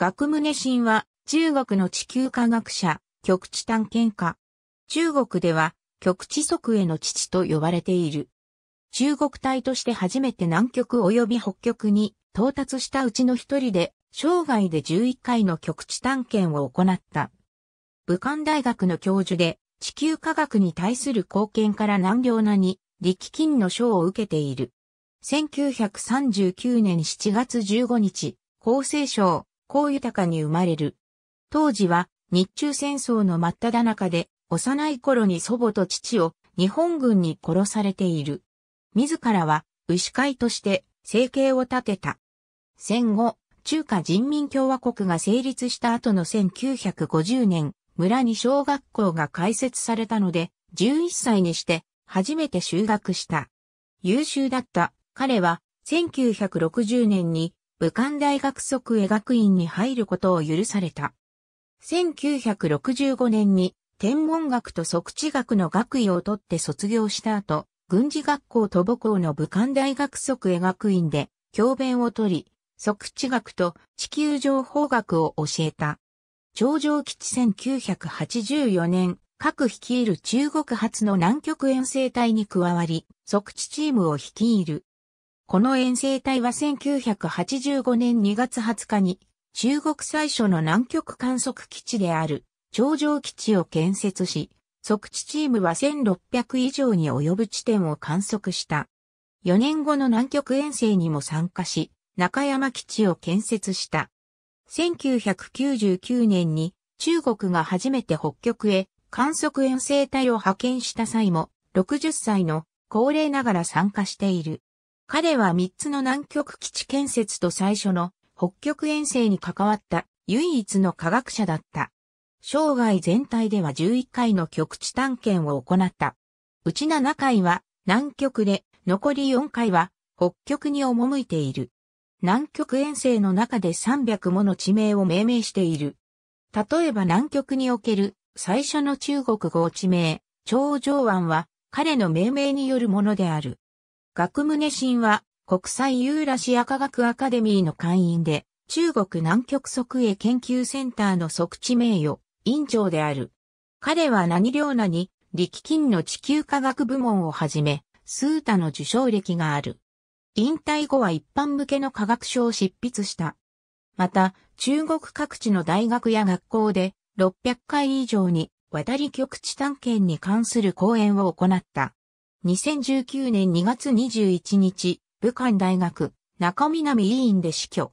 学宗神は中国の地球科学者、極地探検家。中国では極地足への父と呼ばれている。中国隊として初めて南極及び北極に到達したうちの一人で、生涯で11回の極地探検を行った。武漢大学の教授で、地球科学に対する貢献から難病なに、力金の賞を受けている。1939年7月15日、厚生省、こう豊かに生まれる。当時は日中戦争の真っ只中で幼い頃に祖母と父を日本軍に殺されている。自らは牛飼いとして生計を立てた。戦後、中華人民共和国が成立した後の1950年、村に小学校が開設されたので、11歳にして初めて就学した。優秀だった彼は1960年に武漢大学即位学院に入ることを許された。1965年に天文学と即地学の学位を取って卒業した後、軍事学校と母校の武漢大学即位学院で教鞭を取り、即地学と地球情報学を教えた。頂上基地1984年、各率いる中国発の南極遠征隊に加わり、即地チームを率いる。この遠征隊は1985年2月20日に、中国最初の南極観測基地である、頂上基地を建設し、測地チームは1600以上に及ぶ地点を観測した。4年後の南極遠征にも参加し、中山基地を建設した。1999年に中国が初めて北極へ観測遠征隊を派遣した際も60歳の高齢ながら参加している。彼は3つの南極基地建設と最初の北極遠征に関わった唯一の科学者だった。生涯全体では11回の極地探検を行った。うち7回は南極で、残り4回は北極に赴いている。南極遠征の中で300もの地名を命名している。例えば南極における最初の中国語地名、長城湾は彼の命名によるものである。学宗信は国際ユーラシア科学アカデミーの会員で、中国南極測衛研究センターの測地名誉、委員長である。彼は何領なに、力金の地球科学部門をはじめ、数多の受賞歴がある。引退後は一般向けの科学書を執筆した。また、中国各地の大学や学校で600回以上に渡り局地探検に関する講演を行った。2019年2月21日、武漢大学中南委員で死去。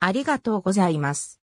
ありがとうございます。